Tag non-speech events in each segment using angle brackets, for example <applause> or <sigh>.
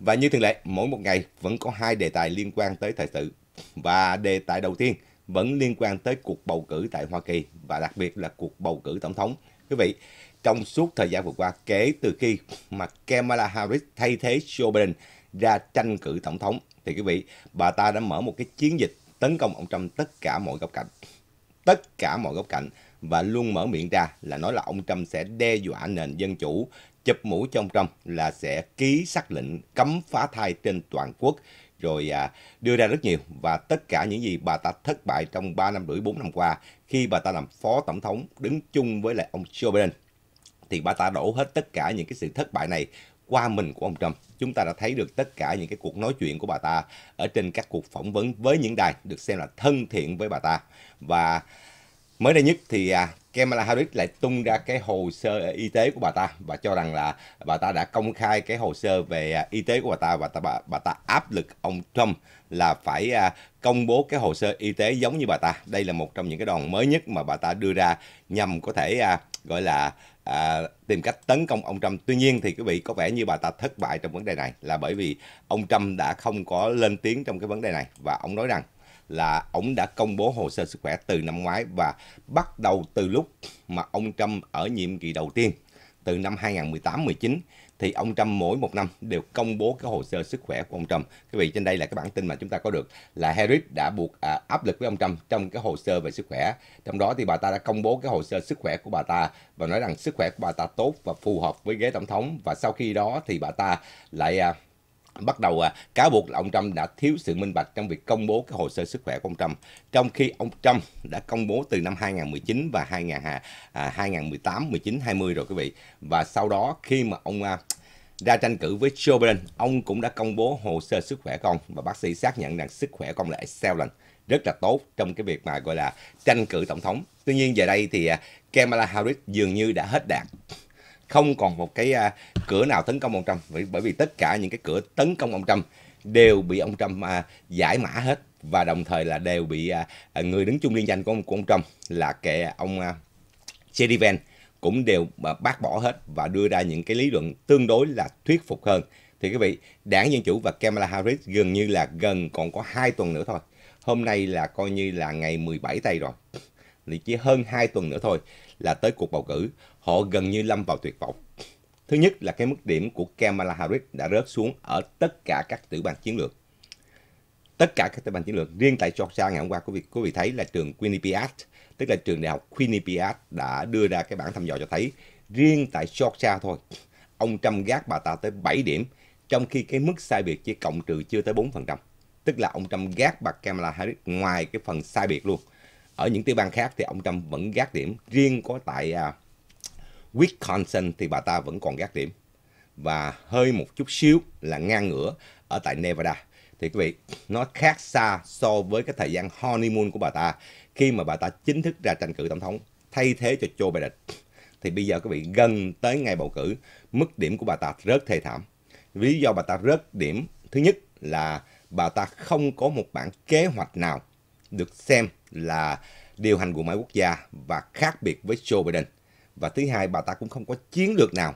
Và như thường lệ, mỗi một ngày vẫn có hai đề tài liên quan tới thời sự. Và đề tài đầu tiên vẫn liên quan tới cuộc bầu cử tại Hoa Kỳ và đặc biệt là cuộc bầu cử tổng thống. Quý vị, trong suốt thời gian vừa qua, kể từ khi mà Kamala Harris thay thế Joe Biden ra tranh cử tổng thống, thì quý vị, bà ta đã mở một cái chiến dịch tấn công ông Trump tất cả mọi góc cạnh. Tất cả mọi góc cạnh và luôn mở miệng ra là nói là ông Trump sẽ đe dọa nền dân chủ, chụp mũ trong trong là sẽ ký xác lệnh cấm phá thai trên toàn quốc rồi à, đưa ra rất nhiều và tất cả những gì bà ta thất bại trong 3 năm rưỡi 4 năm qua khi bà ta làm phó tổng thống đứng chung với lại ông Joe Biden thì bà ta đổ hết tất cả những cái sự thất bại này qua mình của ông Trump. Chúng ta đã thấy được tất cả những cái cuộc nói chuyện của bà ta ở trên các cuộc phỏng vấn với những đài được xem là thân thiện với bà ta và Mới đây nhất thì à, Kamala Harris lại tung ra cái hồ sơ à, y tế của bà ta và cho rằng là bà ta đã công khai cái hồ sơ về à, y tế của bà ta và ta bà, bà ta áp lực ông Trump là phải à, công bố cái hồ sơ y tế giống như bà ta. Đây là một trong những cái đòn mới nhất mà bà ta đưa ra nhằm có thể gọi là à, tìm cách tấn công ông Trump. Tuy nhiên thì quý vị có vẻ như bà ta thất bại trong vấn đề này là bởi vì ông Trump đã không có lên tiếng trong cái vấn đề này và ông nói rằng là ông đã công bố hồ sơ sức khỏe từ năm ngoái và bắt đầu từ lúc mà ông Trump ở nhiệm kỳ đầu tiên từ năm 2018-19 thì ông Trump mỗi một năm đều công bố cái hồ sơ sức khỏe của ông Trump. Quý vị trên đây là cái bản tin mà chúng ta có được là Harris đã buộc à, áp lực với ông Trump trong cái hồ sơ về sức khỏe. Trong đó thì bà ta đã công bố cái hồ sơ sức khỏe của bà ta và nói rằng sức khỏe của bà ta tốt và phù hợp với ghế tổng thống và sau khi đó thì bà ta lại à, bắt đầu à, cáo buộc là ông Trump đã thiếu sự minh bạch trong việc công bố cái hồ sơ sức khỏe của ông Trump. Trong khi ông Trump đã công bố từ năm 2019 và 2000, à, 2018, 19, 20 rồi quý vị. Và sau đó khi mà ông à, ra tranh cử với Joe Biden, ông cũng đã công bố hồ sơ sức khỏe của ông và bác sĩ xác nhận rằng sức khỏe của ông là excellent rất là tốt trong cái việc mà gọi là tranh cử tổng thống. Tuy nhiên giờ đây thì à, Kamala Harris dường như đã hết đạn không còn một cái à, cửa nào tấn công ông Trump bởi, bởi vì tất cả những cái cửa tấn công ông Trump đều bị ông Trump à, giải mã hết và đồng thời là đều bị à, à người đứng chung liên danh của ông, của ông Trump là kệ ông à, Sullivan cũng đều à, bác bỏ hết và đưa ra những cái lý luận tương đối là thuyết phục hơn. Thì quý vị, đảng Dân Chủ và Kamala Harris gần như là gần còn có hai tuần nữa thôi. Hôm nay là coi như là ngày 17 tây rồi. Thì chỉ hơn 2 tuần nữa thôi là tới cuộc bầu cử họ gần như lâm vào tuyệt vọng. Thứ nhất là cái mức điểm của Kamala Harris đã rớt xuống ở tất cả các tiểu bang chiến lược. Tất cả các tiểu bang chiến lược, riêng tại Georgia ngày hôm qua quý vị, quý vị thấy là trường Quinnipiac, tức là trường đại học Quinnipiac đã đưa ra cái bản thăm dò cho thấy riêng tại Georgia thôi, ông Trump gác bà ta tới 7 điểm, trong khi cái mức sai biệt chỉ cộng trừ chưa tới 4%. Tức là ông Trump gác bà Kamala Harris ngoài cái phần sai biệt luôn. Ở những tiểu bang khác thì ông Trump vẫn gác điểm, riêng có tại uh, Wisconsin thì bà ta vẫn còn gác điểm và hơi một chút xíu là ngang ngửa ở tại Nevada. Thì quý vị, nó khác xa so với cái thời gian honeymoon của bà ta khi mà bà ta chính thức ra tranh cử tổng thống thay thế cho Joe Biden. Thì bây giờ quý vị gần tới ngày bầu cử, mức điểm của bà ta rớt thê thảm. Lý do bà ta rớt điểm thứ nhất là bà ta không có một bản kế hoạch nào được xem là điều hành của máy quốc gia và khác biệt với Joe Biden và thứ hai bà ta cũng không có chiến lược nào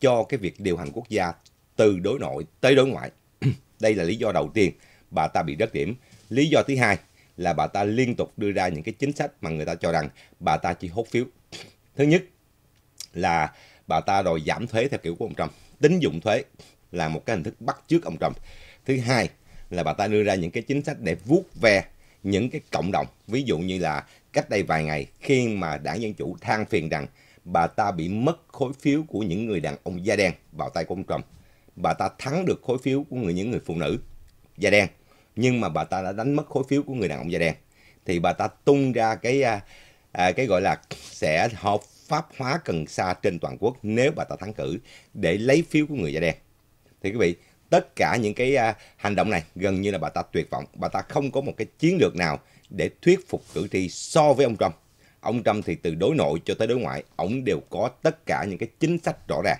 cho cái việc điều hành quốc gia từ đối nội tới đối ngoại. <clears throat> Đây là lý do đầu tiên bà ta bị rớt điểm. Lý do thứ hai là bà ta liên tục đưa ra những cái chính sách mà người ta cho rằng bà ta chỉ hốt phiếu. Thứ nhất là bà ta đòi giảm thuế theo kiểu của ông Trump. tính dụng thuế là một cái hình thức bắt trước ông Trump. Thứ hai là bà ta đưa ra những cái chính sách để vuốt ve những cái cộng đồng. Ví dụ như là cách đây vài ngày khi mà đảng Dân Chủ than phiền rằng bà ta bị mất khối phiếu của những người đàn ông da đen vào tay của ông Trump. Bà ta thắng được khối phiếu của người những người phụ nữ da đen, nhưng mà bà ta đã đánh mất khối phiếu của người đàn ông da đen. Thì bà ta tung ra cái à, à cái gọi là sẽ hợp pháp hóa cần sa trên toàn quốc nếu bà ta thắng cử để lấy phiếu của người da đen. Thì quý vị, tất cả những cái à, hành động này gần như là bà ta tuyệt vọng, bà ta không có một cái chiến lược nào để thuyết phục cử tri so với ông Trump ông Trump thì từ đối nội cho tới đối ngoại, ông đều có tất cả những cái chính sách rõ ràng.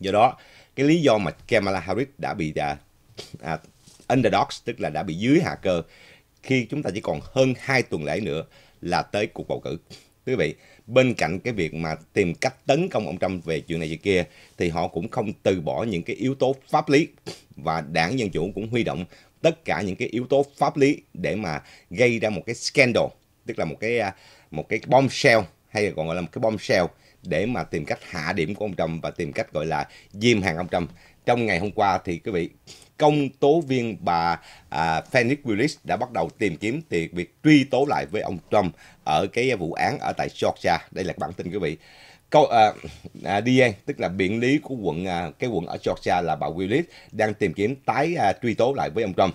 Do đó, cái lý do mà Kamala Harris đã bị à, à, underdogs, tức là đã bị dưới hạ cơ, khi chúng ta chỉ còn hơn 2 tuần lễ nữa là tới cuộc bầu cử. Thưa quý vị, bên cạnh cái việc mà tìm cách tấn công ông Trump về chuyện này chuyện kia, thì họ cũng không từ bỏ những cái yếu tố pháp lý và đảng Dân Chủ cũng huy động tất cả những cái yếu tố pháp lý để mà gây ra một cái scandal tức là một cái à, một cái bom bombshell hay còn gọi là một cái bom bombshell để mà tìm cách hạ điểm của ông Trump và tìm cách gọi là diêm hàng ông Trump. Trong ngày hôm qua thì quý vị công tố viên bà à, Phoenix Willis đã bắt đầu tìm kiếm thì việc truy tố lại với ông Trump ở cái vụ án ở tại Georgia. Đây là bản tin quý vị. Câu à, à, DA tức là biện lý của quận à, cái quận ở Georgia là bà Willis đang tìm kiếm tái à, truy tố lại với ông Trump.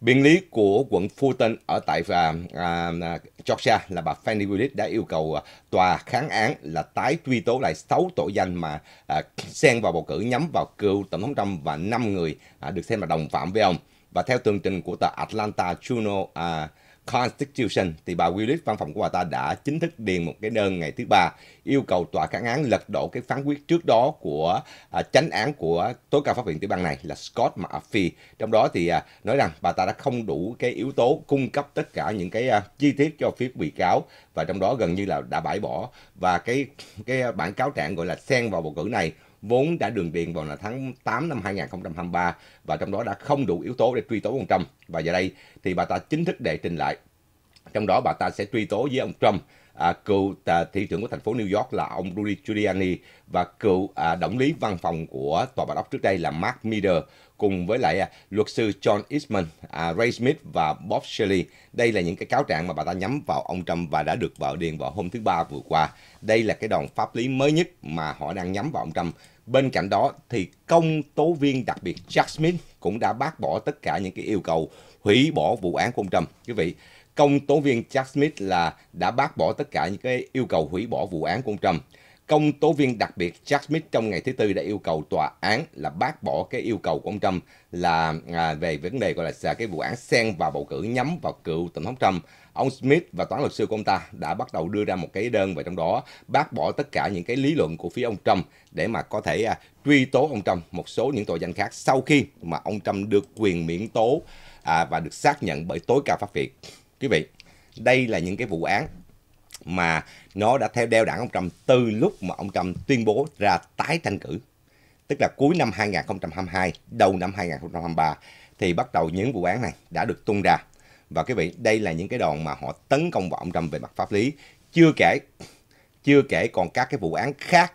Biện lý của quận Fulton ở tại uh, Georgia là bà Fannie Willis đã yêu cầu uh, tòa kháng án là tái truy tố lại 6 tội danh mà uh, xen vào bầu cử nhắm vào cựu Tổng thống Trump và 5 người uh, được xem là đồng phạm với ông. Và theo tường trình của tờ Atlanta Journal uh, Constitution thì bà Willis văn phòng của bà ta đã chính thức điền một cái đơn ngày thứ ba yêu cầu tòa kháng án lật đổ cái phán quyết trước đó của à, chánh án của tối cao pháp viện tiểu bang này là Scott McAfee trong đó thì à, nói rằng bà ta đã không đủ cái yếu tố cung cấp tất cả những cái à, chi tiết cho phía bị cáo và trong đó gần như là đã bãi bỏ và cái cái bản cáo trạng gọi là xen vào bầu cử này vốn đã đường điện vào là tháng 8 năm 2023 và trong đó đã không đủ yếu tố để truy tố ông Trump. Và giờ đây thì bà ta chính thức đệ trình lại. Trong đó bà ta sẽ truy tố với ông Trump à, cựu à, thị trưởng của thành phố New York là ông Rudy Giuliani và cựu à, tổng lý văn phòng của tòa bạch ốc trước đây là Mark Meader cùng với lại à, luật sư John Eastman, à, Ray Smith và Bob Shelley. Đây là những cái cáo trạng mà bà ta nhắm vào ông Trump và đã được vào điện vào hôm thứ ba vừa qua. Đây là cái đòn pháp lý mới nhất mà họ đang nhắm vào ông Trump Bên cạnh đó thì công tố viên đặc biệt Jack Smith cũng đã bác bỏ tất cả những cái yêu cầu hủy bỏ vụ án của ông Trump. Quý vị, công tố viên Jack Smith là đã bác bỏ tất cả những cái yêu cầu hủy bỏ vụ án của ông Trump. Công tố viên đặc biệt Jack Smith trong ngày thứ tư đã yêu cầu tòa án là bác bỏ cái yêu cầu của ông Trump là à, về vấn đề gọi là cái vụ án xen vào bầu cử nhắm vào cựu tổng thống Trump Ông Smith và toán luật sư của ông ta đã bắt đầu đưa ra một cái đơn và trong đó bác bỏ tất cả những cái lý luận của phía ông Trump để mà có thể à, truy tố ông Trump một số những tội danh khác sau khi mà ông Trump được quyền miễn tố à, và được xác nhận bởi tối cao pháp viện. Quý vị, đây là những cái vụ án mà nó đã theo đeo đảng ông Trump từ lúc mà ông Trump tuyên bố ra tái tranh cử. Tức là cuối năm 2022, đầu năm 2023 thì bắt đầu những vụ án này đã được tung ra và quý vị, đây là những cái đòn mà họ tấn công vào ông Trump về mặt pháp lý. Chưa kể, chưa kể còn các cái vụ án khác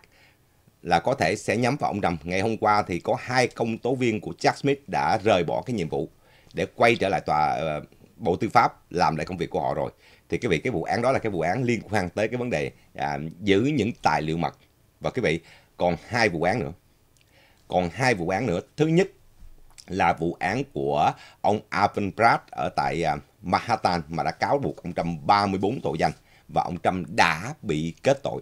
là có thể sẽ nhắm vào ông Trump. Ngày hôm qua thì có hai công tố viên của Jack Smith đã rời bỏ cái nhiệm vụ để quay trở lại tòa uh, Bộ Tư pháp làm lại công việc của họ rồi. Thì quý vị, cái vụ án đó là cái vụ án liên quan tới cái vấn đề à, giữ những tài liệu mật. Và quý vị, còn hai vụ án nữa. Còn hai vụ án nữa. Thứ nhất là vụ án của ông Arvind Brad ở tại à, Manhattan mà đã cáo buộc ông Trump 34 tội danh và ông Trump đã bị kết tội.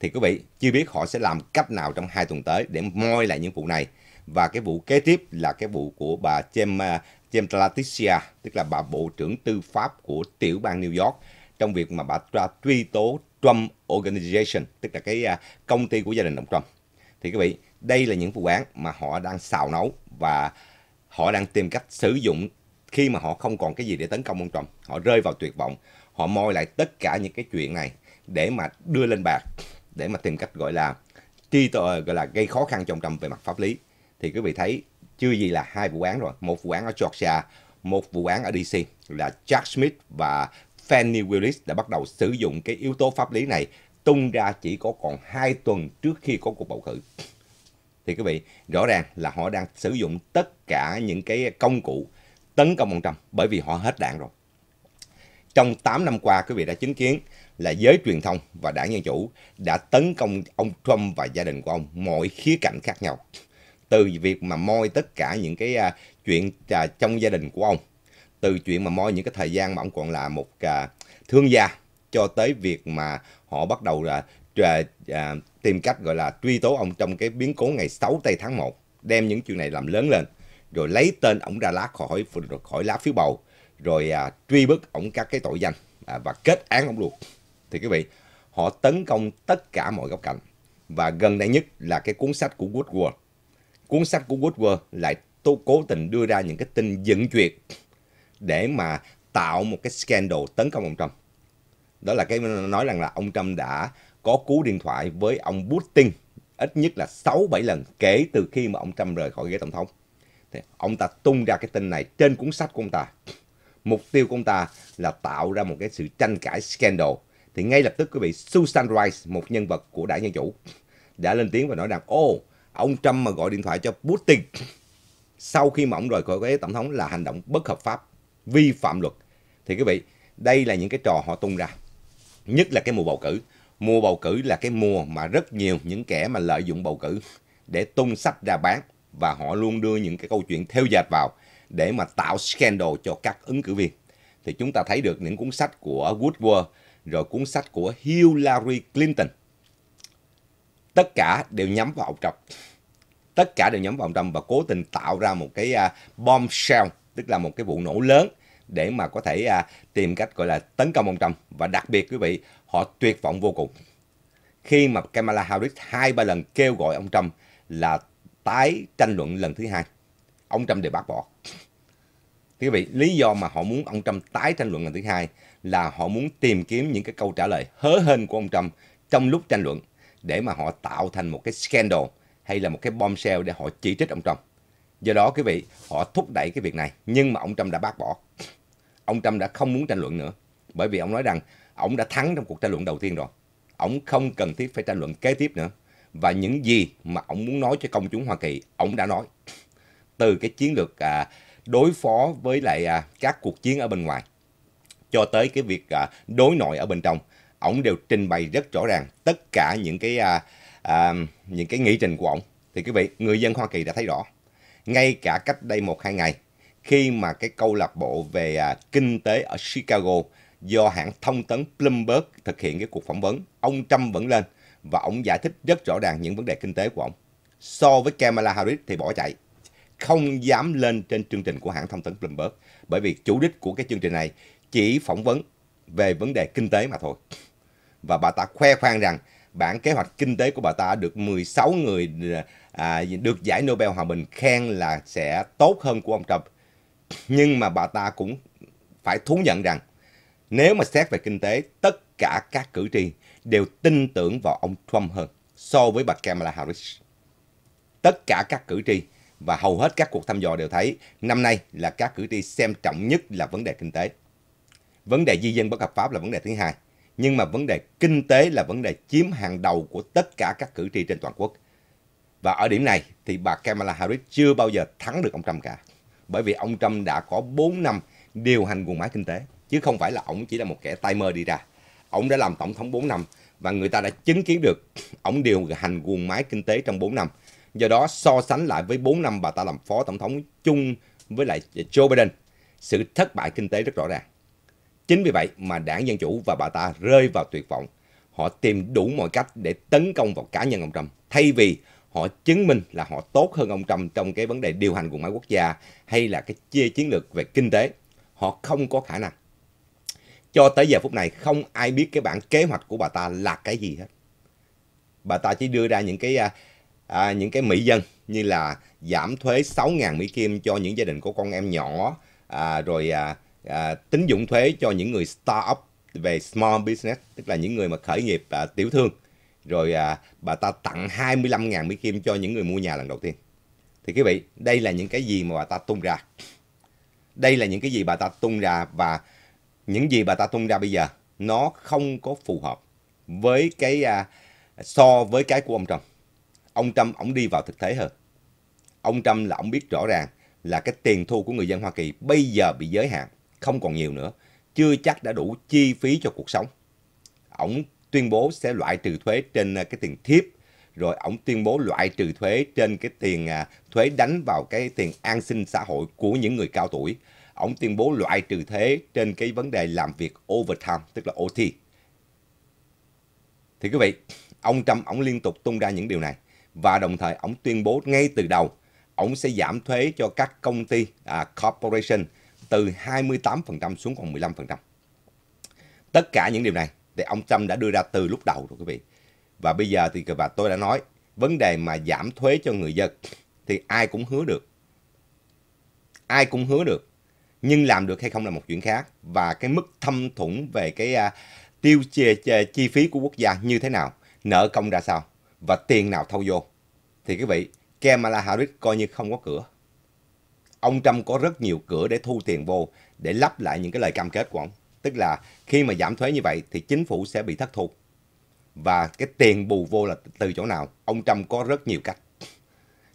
Thì quý vị, chưa biết họ sẽ làm cách nào trong hai tuần tới để moi lại những vụ này. Và cái vụ kế tiếp là cái vụ của bà James, à, James tức là bà Bộ trưởng Tư pháp của tiểu bang New York, trong việc mà bà truy tố Trump Organization, tức là cái à, công ty của gia đình ông Trump thì quý vị đây là những vụ án mà họ đang xào nấu và họ đang tìm cách sử dụng khi mà họ không còn cái gì để tấn công ông Trump họ rơi vào tuyệt vọng họ moi lại tất cả những cái chuyện này để mà đưa lên bạc để mà tìm cách gọi là chi tờ gọi là gây khó khăn cho ông Trump về mặt pháp lý thì quý vị thấy chưa gì là hai vụ án rồi một vụ án ở Georgia một vụ án ở DC là Jack Smith và Fannie Willis đã bắt đầu sử dụng cái yếu tố pháp lý này tung ra chỉ có còn 2 tuần trước khi có cuộc bầu cử. Thì quý vị, rõ ràng là họ đang sử dụng tất cả những cái công cụ tấn công ông Trump bởi vì họ hết đạn rồi. Trong 8 năm qua, quý vị đã chứng kiến là giới truyền thông và đảng Dân Chủ đã tấn công ông Trump và gia đình của ông mọi khía cạnh khác nhau. Từ việc mà moi tất cả những cái à, chuyện à, trong gia đình của ông, từ chuyện mà moi những cái thời gian mà ông còn là một à, thương gia cho tới việc mà họ bắt đầu là à, à, tìm cách gọi là truy tố ông trong cái biến cố ngày 6 tây tháng 1 đem những chuyện này làm lớn lên rồi lấy tên ổng ra lá khỏi khỏi lá phiếu bầu rồi à, truy bức ổng các cái tội danh à, và kết án ổng luôn thì quý vị họ tấn công tất cả mọi góc cạnh và gần đây nhất là cái cuốn sách của Woodward cuốn sách của Woodward lại tô cố tình đưa ra những cái tin dựng chuyện để mà tạo một cái scandal tấn công ông Trump đó là cái nói rằng là ông Trump đã có cú điện thoại với ông Putin ít nhất là 6 7 lần kể từ khi mà ông Trump rời khỏi ghế tổng thống. Thì ông ta tung ra cái tin này trên cuốn sách của ông ta. Mục tiêu của ông ta là tạo ra một cái sự tranh cãi scandal. Thì ngay lập tức quý vị Susan Rice, một nhân vật của đảng Dân chủ đã lên tiếng và nói rằng ô ông Trump mà gọi điện thoại cho Putin sau khi mà ông rời khỏi ghế tổng thống là hành động bất hợp pháp, vi phạm luật. Thì quý vị, đây là những cái trò họ tung ra nhất là cái mùa bầu cử mùa bầu cử là cái mùa mà rất nhiều những kẻ mà lợi dụng bầu cử để tung sách ra bán và họ luôn đưa những cái câu chuyện theo dệt vào để mà tạo scandal cho các ứng cử viên thì chúng ta thấy được những cuốn sách của Woodward rồi cuốn sách của Hillary Clinton tất cả đều nhắm vào ông Trump tất cả đều nhắm vào ông Trump và cố tình tạo ra một cái à, bombshell tức là một cái vụ nổ lớn để mà có thể à, tìm cách gọi là tấn công ông Trump và đặc biệt quý vị họ tuyệt vọng vô cùng khi mà Kamala Harris hai ba lần kêu gọi ông Trump là tái tranh luận lần thứ hai ông Trump đều bác bỏ quý vị lý do mà họ muốn ông Trump tái tranh luận lần thứ hai là họ muốn tìm kiếm những cái câu trả lời hớ hên của ông Trump trong lúc tranh luận để mà họ tạo thành một cái scandal hay là một cái bombshell để họ chỉ trích ông Trump. Do đó quý vị, họ thúc đẩy cái việc này nhưng mà ông Trump đã bác bỏ ông Trump đã không muốn tranh luận nữa bởi vì ông nói rằng ông đã thắng trong cuộc tranh luận đầu tiên rồi ông không cần thiết phải tranh luận kế tiếp nữa và những gì mà ông muốn nói cho công chúng Hoa Kỳ ông đã nói từ cái chiến lược à, đối phó với lại à, các cuộc chiến ở bên ngoài cho tới cái việc à, đối nội ở bên trong ông đều trình bày rất rõ ràng tất cả những cái à, à, những cái nghị trình của ông thì quý vị người dân Hoa Kỳ đã thấy rõ ngay cả cách đây một hai ngày khi mà cái câu lạc bộ về à, kinh tế ở Chicago do hãng thông tấn Bloomberg thực hiện cái cuộc phỏng vấn, ông Trump vẫn lên và ông giải thích rất rõ ràng những vấn đề kinh tế của ông. So với Kamala Harris thì bỏ chạy, không dám lên trên chương trình của hãng thông tấn Bloomberg bởi vì chủ đích của cái chương trình này chỉ phỏng vấn về vấn đề kinh tế mà thôi. Và bà ta khoe khoang rằng bản kế hoạch kinh tế của bà ta được 16 người à, à, được giải Nobel Hòa Bình khen là sẽ tốt hơn của ông Trump nhưng mà bà ta cũng phải thú nhận rằng nếu mà xét về kinh tế, tất cả các cử tri đều tin tưởng vào ông Trump hơn so với bà Kamala Harris. Tất cả các cử tri và hầu hết các cuộc thăm dò đều thấy năm nay là các cử tri xem trọng nhất là vấn đề kinh tế. Vấn đề di dân bất hợp pháp là vấn đề thứ hai, nhưng mà vấn đề kinh tế là vấn đề chiếm hàng đầu của tất cả các cử tri trên toàn quốc. Và ở điểm này thì bà Kamala Harris chưa bao giờ thắng được ông Trump cả bởi vì ông Trump đã có 4 năm điều hành guồng máy kinh tế chứ không phải là ông chỉ là một kẻ timer đi ra. Ông đã làm tổng thống 4 năm và người ta đã chứng kiến được ông <clears throat> điều hành guồng máy kinh tế trong 4 năm. Do đó so sánh lại với 4 năm bà ta làm phó tổng thống chung với lại Joe Biden, sự thất bại kinh tế rất rõ ràng. Chính vì vậy mà đảng Dân Chủ và bà ta rơi vào tuyệt vọng. Họ tìm đủ mọi cách để tấn công vào cá nhân ông Trump, thay vì họ chứng minh là họ tốt hơn ông Trump trong cái vấn đề điều hành của máy quốc gia hay là cái chia chiến lược về kinh tế. Họ không có khả năng. Cho tới giờ phút này không ai biết cái bản kế hoạch của bà ta là cái gì hết. Bà ta chỉ đưa ra những cái à, à những cái mỹ dân như là giảm thuế 6.000 Mỹ Kim cho những gia đình có con em nhỏ, à, rồi à, à, tính dụng thuế cho những người start up về small business, tức là những người mà khởi nghiệp à, tiểu thương rồi à, bà ta tặng 25.000 Mỹ Kim cho những người mua nhà lần đầu tiên. Thì quý vị, đây là những cái gì mà bà ta tung ra. Đây là những cái gì bà ta tung ra và những gì bà ta tung ra bây giờ nó không có phù hợp với cái à, so với cái của ông Trump. Ông Trump ông đi vào thực tế hơn. Ông Trump là ông biết rõ ràng là cái tiền thu của người dân Hoa Kỳ bây giờ bị giới hạn, không còn nhiều nữa, chưa chắc đã đủ chi phí cho cuộc sống. Ông tuyên bố sẽ loại trừ thuế trên à, cái tiền thiếp rồi ổng tuyên bố loại trừ thuế trên cái tiền à, thuế đánh vào cái tiền an sinh xã hội của những người cao tuổi ổng tuyên bố loại trừ thuế trên cái vấn đề làm việc overtime tức là OT thì quý vị ông Trump ổng liên tục tung ra những điều này và đồng thời ổng tuyên bố ngay từ đầu ổng sẽ giảm thuế cho các công ty à, corporation từ 28% xuống còn 15%. Tất cả những điều này thì ông Trump đã đưa ra từ lúc đầu rồi quý vị. Và bây giờ thì và tôi đã nói vấn đề mà giảm thuế cho người dân thì ai cũng hứa được. Ai cũng hứa được. Nhưng làm được hay không là một chuyện khác và cái mức thâm thủng về cái uh, tiêu chi, chi, chi phí của quốc gia như thế nào, nợ công ra sao và tiền nào thâu vô. Thì quý vị, Kamala Harris coi như không có cửa. Ông Trump có rất nhiều cửa để thu tiền vô để lắp lại những cái lời cam kết của ông. Tức là khi mà giảm thuế như vậy thì chính phủ sẽ bị thất thu. Và cái tiền bù vô là từ chỗ nào? Ông Trump có rất nhiều cách.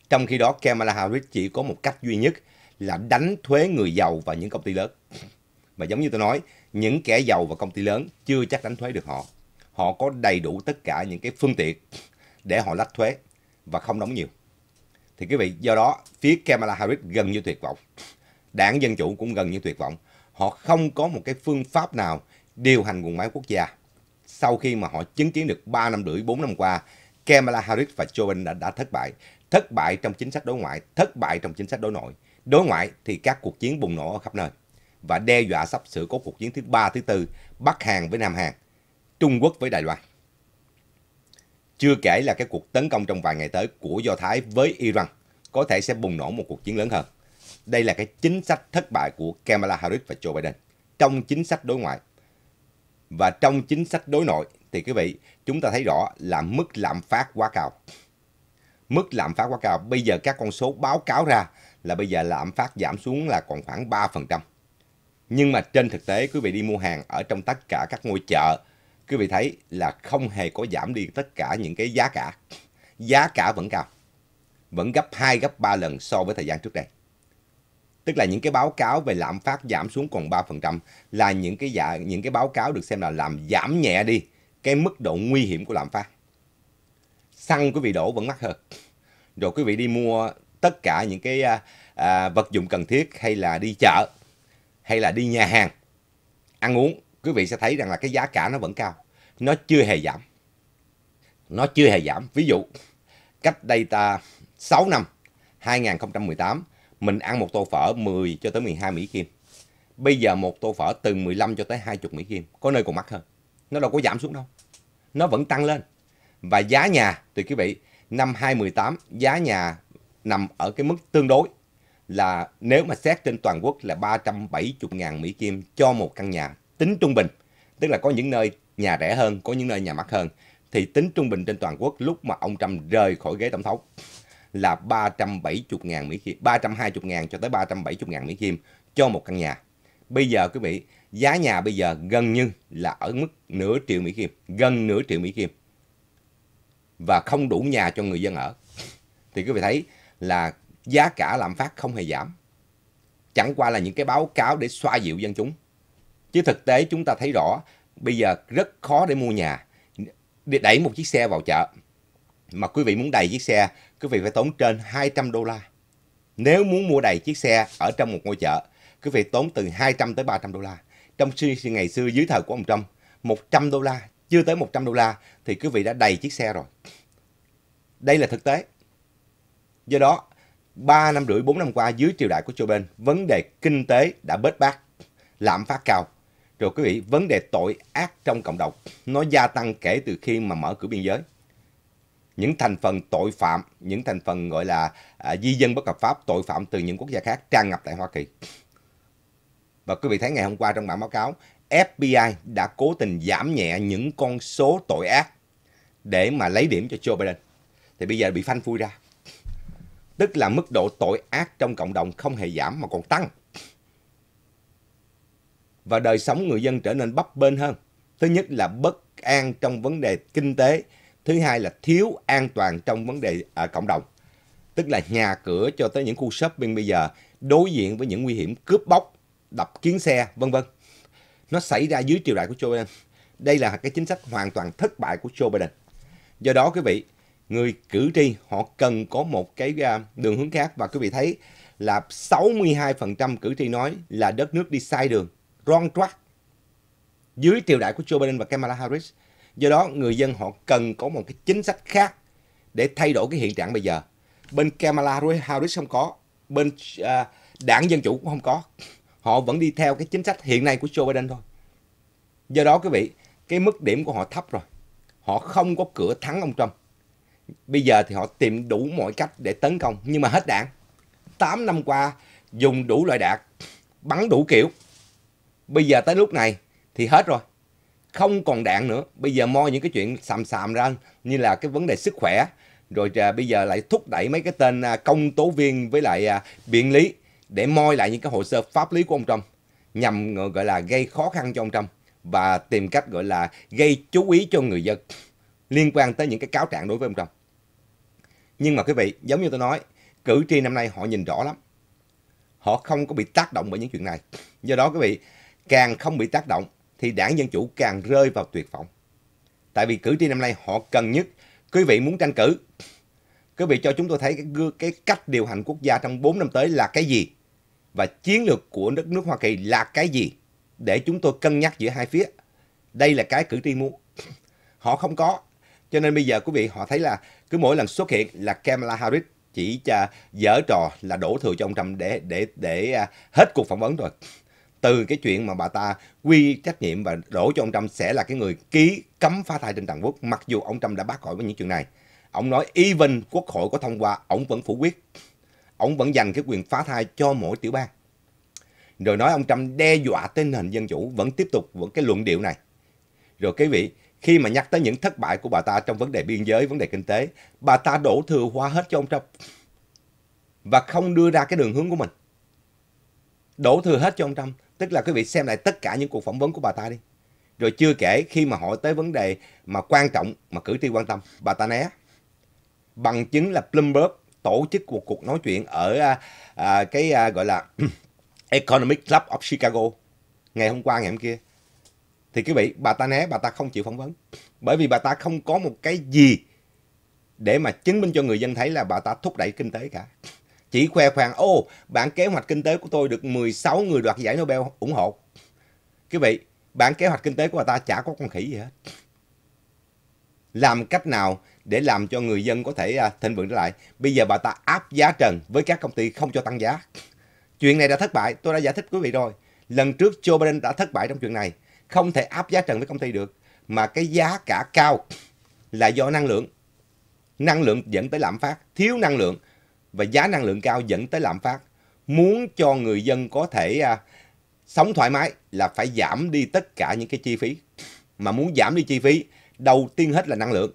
Trong khi đó Kamala Harris chỉ có một cách duy nhất là đánh thuế người giàu và những công ty lớn. Và giống như tôi nói, những kẻ giàu và công ty lớn chưa chắc đánh thuế được họ. Họ có đầy đủ tất cả những cái phương tiện để họ lách thuế và không đóng nhiều. Thì quý vị, do đó, phía Kamala Harris gần như tuyệt vọng. Đảng Dân Chủ cũng gần như tuyệt vọng họ không có một cái phương pháp nào điều hành nguồn máy quốc gia. Sau khi mà họ chứng kiến được 3 năm rưỡi, 4 năm qua, Kamala Harris và Joe Biden đã, đã thất bại. Thất bại trong chính sách đối ngoại, thất bại trong chính sách đối nội. Đối ngoại thì các cuộc chiến bùng nổ ở khắp nơi và đe dọa sắp sửa có cuộc chiến thứ ba, thứ tư, Bắc Hàn với Nam Hàn, Trung Quốc với Đài Loan. Chưa kể là cái cuộc tấn công trong vài ngày tới của Do Thái với Iran có thể sẽ bùng nổ một cuộc chiến lớn hơn. Đây là cái chính sách thất bại của Kamala Harris và Joe Biden trong chính sách đối ngoại. Và trong chính sách đối nội thì quý vị, chúng ta thấy rõ là mức lạm phát quá cao. Mức lạm phát quá cao, bây giờ các con số báo cáo ra là bây giờ lạm phát giảm xuống là còn khoảng 3%. Nhưng mà trên thực tế quý vị đi mua hàng ở trong tất cả các ngôi chợ, quý vị thấy là không hề có giảm đi tất cả những cái giá cả. Giá cả vẫn cao, vẫn gấp 2, gấp 3 lần so với thời gian trước đây tức là những cái báo cáo về lạm phát giảm xuống còn 3% là những cái dạ, những cái báo cáo được xem là làm giảm nhẹ đi cái mức độ nguy hiểm của lạm phát. Xăng quý vị đổ vẫn mắc hơn. Rồi quý vị đi mua tất cả những cái à, à, vật dụng cần thiết hay là đi chợ hay là đi nhà hàng ăn uống quý vị sẽ thấy rằng là cái giá cả nó vẫn cao nó chưa hề giảm nó chưa hề giảm ví dụ cách đây ta 6 năm 2018 mình ăn một tô phở 10 cho tới 12 Mỹ Kim. Bây giờ một tô phở từ 15 cho tới 20 Mỹ Kim, có nơi còn mắc hơn. Nó đâu có giảm xuống đâu. Nó vẫn tăng lên. Và giá nhà, thì quý vị, năm 2018 giá nhà nằm ở cái mức tương đối là nếu mà xét trên toàn quốc là 370.000 Mỹ Kim cho một căn nhà tính trung bình. Tức là có những nơi nhà rẻ hơn, có những nơi nhà mắc hơn. Thì tính trung bình trên toàn quốc lúc mà ông Trump rời khỏi ghế tổng thống là 370.000 Mỹ Kim, 320.000 cho tới 370.000 Mỹ Kim cho một căn nhà. Bây giờ quý vị, giá nhà bây giờ gần như là ở mức nửa triệu Mỹ Kim, gần nửa triệu Mỹ Kim. Và không đủ nhà cho người dân ở. Thì quý vị thấy là giá cả lạm phát không hề giảm. Chẳng qua là những cái báo cáo để xoa dịu dân chúng. Chứ thực tế chúng ta thấy rõ, bây giờ rất khó để mua nhà. Để đẩy một chiếc xe vào chợ. Mà quý vị muốn đầy chiếc xe quý vị phải tốn trên 200 đô la. Nếu muốn mua đầy chiếc xe ở trong một ngôi chợ, quý vị tốn từ 200 tới 300 đô la. Trong ngày xưa dưới thời của ông Trump, 100 đô la, chưa tới 100 đô la thì quý vị đã đầy chiếc xe rồi. Đây là thực tế. Do đó, 3 năm rưỡi 4 năm qua dưới triều đại của Joe Biden, vấn đề kinh tế đã bết bát, lạm phát cao. Rồi quý vị, vấn đề tội ác trong cộng đồng nó gia tăng kể từ khi mà mở cửa biên giới những thành phần tội phạm, những thành phần gọi là à, di dân bất hợp pháp, tội phạm từ những quốc gia khác tràn ngập tại Hoa Kỳ. Và quý vị thấy ngày hôm qua trong bản báo cáo, FBI đã cố tình giảm nhẹ những con số tội ác để mà lấy điểm cho Joe Biden. Thì bây giờ bị phanh phui ra. Tức là mức độ tội ác trong cộng đồng không hề giảm mà còn tăng. Và đời sống người dân trở nên bấp bênh hơn. Thứ nhất là bất an trong vấn đề kinh tế, thứ hai là thiếu an toàn trong vấn đề à, cộng đồng tức là nhà cửa cho tới những khu shopping bây giờ đối diện với những nguy hiểm cướp bóc đập kiến xe vân vân nó xảy ra dưới triều đại của Joe Biden đây là cái chính sách hoàn toàn thất bại của Joe Biden do đó quý vị người cử tri họ cần có một cái à, đường hướng khác và quý vị thấy là 62% cử tri nói là đất nước đi sai đường wrong track dưới triều đại của Joe Biden và Kamala Harris Do đó người dân họ cần có một cái chính sách khác để thay đổi cái hiện trạng bây giờ. Bên Kamala Harris không có, bên à, đảng Dân Chủ cũng không có. Họ vẫn đi theo cái chính sách hiện nay của Joe Biden thôi. Do đó quý vị, cái mức điểm của họ thấp rồi. Họ không có cửa thắng ông Trump. Bây giờ thì họ tìm đủ mọi cách để tấn công, nhưng mà hết đạn. 8 năm qua dùng đủ loại đạn, bắn đủ kiểu. Bây giờ tới lúc này thì hết rồi không còn đạn nữa bây giờ moi những cái chuyện sàm sàm ra như là cái vấn đề sức khỏe rồi à, bây giờ lại thúc đẩy mấy cái tên à, công tố viên với lại à, biện lý để moi lại những cái hồ sơ pháp lý của ông Trump nhằm ờ, gọi là gây khó khăn cho ông Trump và tìm cách gọi là gây chú ý cho người dân liên quan tới những cái cáo trạng đối với ông Trump. Nhưng mà quý vị, giống như tôi nói, cử tri năm nay họ nhìn rõ lắm. Họ không có bị tác động bởi những chuyện này. Do đó quý vị, càng không bị tác động thì đảng Dân Chủ càng rơi vào tuyệt vọng. Tại vì cử tri năm nay họ cần nhất, quý vị muốn tranh cử, quý vị cho chúng tôi thấy cái, cái cách điều hành quốc gia trong 4 năm tới là cái gì và chiến lược của đất nước Hoa Kỳ là cái gì để chúng tôi cân nhắc giữa hai phía. Đây là cái cử tri muốn. <laughs> Họ không có. Cho nên bây giờ quý vị họ thấy là cứ mỗi lần xuất hiện là Kamala Harris chỉ dở trò là đổ thừa cho ông Trump để để để à, hết cuộc phỏng vấn rồi từ cái chuyện mà bà ta quy trách nhiệm và đổ cho ông Trump sẽ là cái người ký cấm phá thai trên toàn quốc mặc dù ông Trump đã bác khỏi với những chuyện này. Ông nói even quốc hội có thông qua, ông vẫn phủ quyết. Ông vẫn dành cái quyền phá thai cho mỗi tiểu bang. Rồi nói ông Trump đe dọa tới nền dân chủ vẫn tiếp tục vẫn cái luận điệu này. Rồi cái vị, khi mà nhắc tới những thất bại của bà ta trong vấn đề biên giới, vấn đề kinh tế, bà ta đổ thừa hoa hết cho ông Trump. Và không đưa ra cái đường hướng của mình. Đổ thừa hết cho ông Trump. Tức là quý vị xem lại tất cả những cuộc phỏng vấn của bà ta đi. Rồi chưa kể khi mà hỏi tới vấn đề mà quan trọng mà cử tri quan tâm, bà ta né. Bằng chứng là Bloomberg tổ chức một cuộc nói chuyện ở à, à, cái à, gọi là <clears throat> Economic Club of Chicago ngày hôm qua ngày hôm kia. Thì quý vị, bà ta né, bà ta không chịu phỏng vấn. Bởi vì bà ta không có một cái gì để mà chứng minh cho người dân thấy là bà ta thúc đẩy kinh tế cả chỉ khoe khoang ô bản kế hoạch kinh tế của tôi được 16 người đoạt giải Nobel ủng hộ quý vị bản kế hoạch kinh tế của bà ta chả có con khỉ gì hết làm cách nào để làm cho người dân có thể à, thịnh vượng trở lại bây giờ bà ta áp giá trần với các công ty không cho tăng giá chuyện này đã thất bại tôi đã giải thích quý vị rồi lần trước Joe Biden đã thất bại trong chuyện này không thể áp giá trần với công ty được mà cái giá cả cao là do năng lượng năng lượng dẫn tới lạm phát thiếu năng lượng và giá năng lượng cao dẫn tới lạm phát. Muốn cho người dân có thể à, sống thoải mái là phải giảm đi tất cả những cái chi phí. Mà muốn giảm đi chi phí, đầu tiên hết là năng lượng.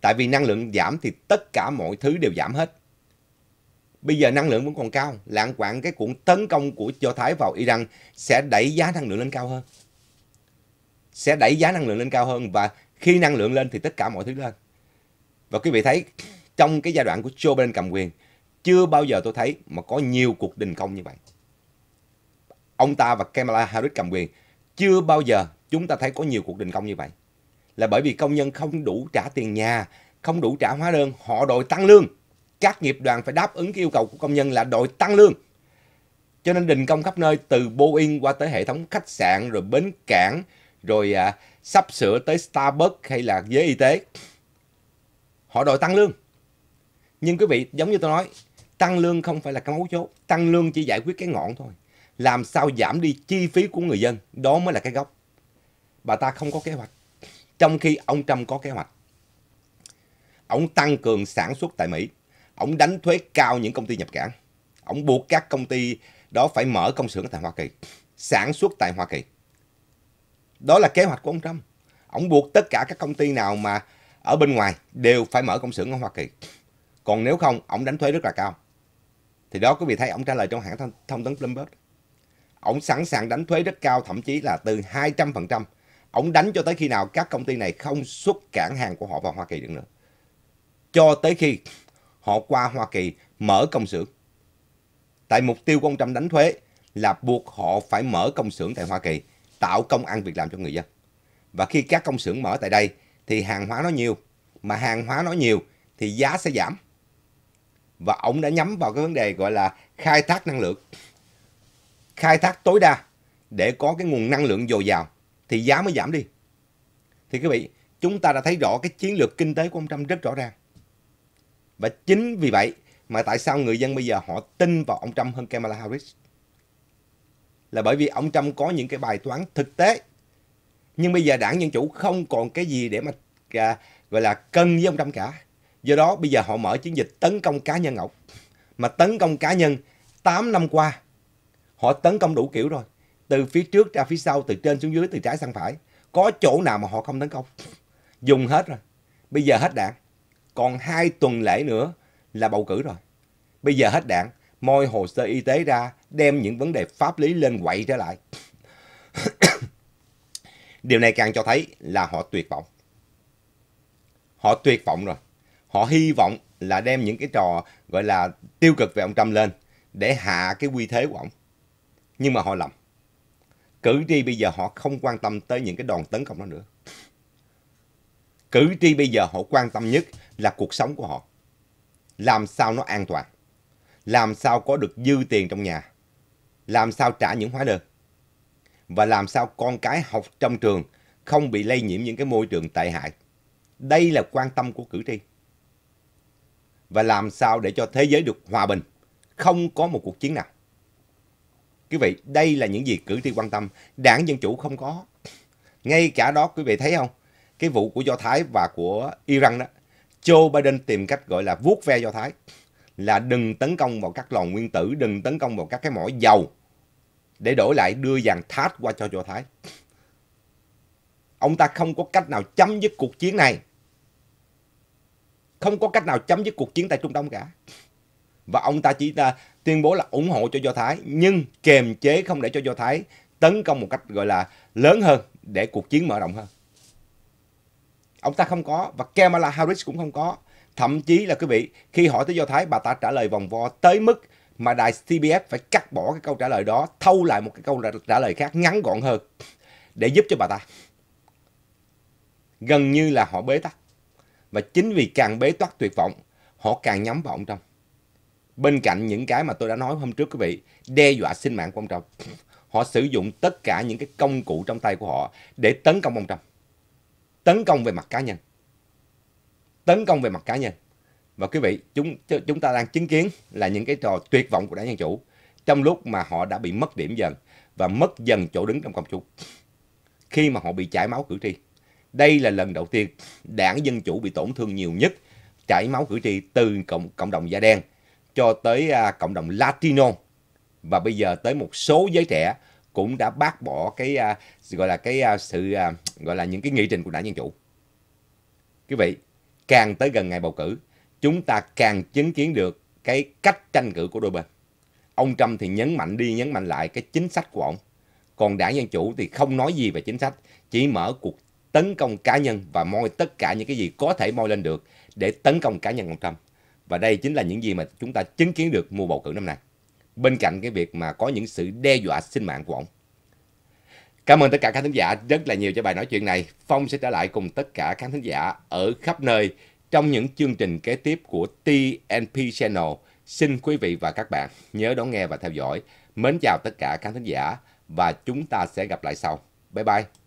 Tại vì năng lượng giảm thì tất cả mọi thứ đều giảm hết. Bây giờ năng lượng vẫn còn cao, lạng quạng cái cuộc tấn công của Do Thái vào Iran sẽ đẩy giá năng lượng lên cao hơn. Sẽ đẩy giá năng lượng lên cao hơn và khi năng lượng lên thì tất cả mọi thứ lên. Và quý vị thấy trong cái giai đoạn của Joe Biden cầm quyền chưa bao giờ tôi thấy mà có nhiều cuộc đình công như vậy. Ông ta và Kamala Harris cầm quyền chưa bao giờ chúng ta thấy có nhiều cuộc đình công như vậy. Là bởi vì công nhân không đủ trả tiền nhà, không đủ trả hóa đơn, họ đòi tăng lương. Các nghiệp đoàn phải đáp ứng cái yêu cầu của công nhân là đòi tăng lương. Cho nên đình công khắp nơi từ Boeing qua tới hệ thống khách sạn rồi bến cảng rồi à, sắp sửa tới Starbucks hay là giới y tế. Họ đòi tăng lương nhưng quý vị giống như tôi nói tăng lương không phải là cái mấu chốt tăng lương chỉ giải quyết cái ngọn thôi làm sao giảm đi chi phí của người dân đó mới là cái gốc bà ta không có kế hoạch trong khi ông trump có kế hoạch ông tăng cường sản xuất tại mỹ ông đánh thuế cao những công ty nhập cảng ông buộc các công ty đó phải mở công xưởng tại hoa kỳ sản xuất tại hoa kỳ đó là kế hoạch của ông trump ông buộc tất cả các công ty nào mà ở bên ngoài đều phải mở công xưởng ở hoa kỳ còn nếu không, ổng đánh thuế rất là cao. Thì đó quý vị thấy ổng trả lời trong hãng thông, tấn Bloomberg. Ổng sẵn sàng đánh thuế rất cao, thậm chí là từ 200%. Ổng đánh cho tới khi nào các công ty này không xuất cảng hàng của họ vào Hoa Kỳ được nữa. Cho tới khi họ qua Hoa Kỳ mở công xưởng. Tại mục tiêu của ông Trump đánh thuế là buộc họ phải mở công xưởng tại Hoa Kỳ, tạo công ăn việc làm cho người dân. Và khi các công xưởng mở tại đây thì hàng hóa nó nhiều, mà hàng hóa nó nhiều thì giá sẽ giảm và ông đã nhắm vào cái vấn đề gọi là khai thác năng lượng khai thác tối đa để có cái nguồn năng lượng dồi dào thì giá mới giảm đi thì quý vị chúng ta đã thấy rõ cái chiến lược kinh tế của ông Trump rất rõ ràng và chính vì vậy mà tại sao người dân bây giờ họ tin vào ông Trump hơn Kamala Harris là bởi vì ông Trump có những cái bài toán thực tế nhưng bây giờ đảng Dân Chủ không còn cái gì để mà à, gọi là cân với ông Trump cả Do đó bây giờ họ mở chiến dịch tấn công cá nhân Ngọc. Mà tấn công cá nhân 8 năm qua họ tấn công đủ kiểu rồi. Từ phía trước ra phía sau, từ trên xuống dưới, từ trái sang phải. Có chỗ nào mà họ không tấn công. Dùng hết rồi. Bây giờ hết đạn. Còn hai tuần lễ nữa là bầu cử rồi. Bây giờ hết đạn. Moi hồ sơ y tế ra, đem những vấn đề pháp lý lên quậy trở lại. <coughs> Điều này càng cho thấy là họ tuyệt vọng. Họ tuyệt vọng rồi họ hy vọng là đem những cái trò gọi là tiêu cực về ông Trump lên để hạ cái uy thế của ông. Nhưng mà họ lầm. Cử tri bây giờ họ không quan tâm tới những cái đòn tấn công đó nữa. Cử tri bây giờ họ quan tâm nhất là cuộc sống của họ. Làm sao nó an toàn. Làm sao có được dư tiền trong nhà. Làm sao trả những hóa đơn. Và làm sao con cái học trong trường không bị lây nhiễm những cái môi trường tệ hại. Đây là quan tâm của cử tri và làm sao để cho thế giới được hòa bình, không có một cuộc chiến nào. Quý vị, đây là những gì cử tri quan tâm, đảng Dân Chủ không có. Ngay cả đó quý vị thấy không? Cái vụ của Do Thái và của Iran đó, Joe Biden tìm cách gọi là vuốt ve Do Thái, là đừng tấn công vào các lò nguyên tử, đừng tấn công vào các cái mỏ dầu, để đổi lại đưa vàng thát qua cho Do Thái. Ông ta không có cách nào chấm dứt cuộc chiến này không có cách nào chấm dứt cuộc chiến tại Trung Đông cả. Và ông ta chỉ ta à, tuyên bố là ủng hộ cho Do Thái nhưng kềm chế không để cho Do Thái tấn công một cách gọi là lớn hơn để cuộc chiến mở rộng hơn. Ông ta không có và Kamala Harris cũng không có. Thậm chí là quý vị, khi hỏi tới Do Thái bà ta trả lời vòng vo tới mức mà đài CBS phải cắt bỏ cái câu trả lời đó, thâu lại một cái câu trả lời khác ngắn gọn hơn để giúp cho bà ta. Gần như là họ bế tắc. Và chính vì càng bế tắc tuyệt vọng, họ càng nhắm vào ông Trump. Bên cạnh những cái mà tôi đã nói hôm trước quý vị, đe dọa sinh mạng của ông Trump, họ sử dụng tất cả những cái công cụ trong tay của họ để tấn công ông Trump. Tấn công về mặt cá nhân. Tấn công về mặt cá nhân. Và quý vị, chúng chúng ta đang chứng kiến là những cái trò tuyệt vọng của đảng Dân Chủ trong lúc mà họ đã bị mất điểm dần và mất dần chỗ đứng trong công chúng khi mà họ bị chảy máu cử tri. Đây là lần đầu tiên đảng Dân Chủ bị tổn thương nhiều nhất, chảy máu cử tri từ cộng, cộng đồng da đen cho tới à, cộng đồng Latino. Và bây giờ tới một số giới trẻ cũng đã bác bỏ cái à, gọi là cái à, sự à, gọi là những cái nghị trình của đảng Dân Chủ. Quý vị, càng tới gần ngày bầu cử, chúng ta càng chứng kiến được cái cách tranh cử của đôi bên. Ông Trump thì nhấn mạnh đi nhấn mạnh lại cái chính sách của ông. Còn đảng Dân Chủ thì không nói gì về chính sách, chỉ mở cuộc tấn công cá nhân và moi tất cả những cái gì có thể moi lên được để tấn công cá nhân ông Trump. Và đây chính là những gì mà chúng ta chứng kiến được mùa bầu cử năm nay. Bên cạnh cái việc mà có những sự đe dọa sinh mạng của ông. Cảm ơn tất cả các thính giả rất là nhiều cho bài nói chuyện này. Phong sẽ trở lại cùng tất cả các thính giả ở khắp nơi trong những chương trình kế tiếp của TNP Channel. Xin quý vị và các bạn nhớ đón nghe và theo dõi. Mến chào tất cả các thính giả và chúng ta sẽ gặp lại sau. Bye bye.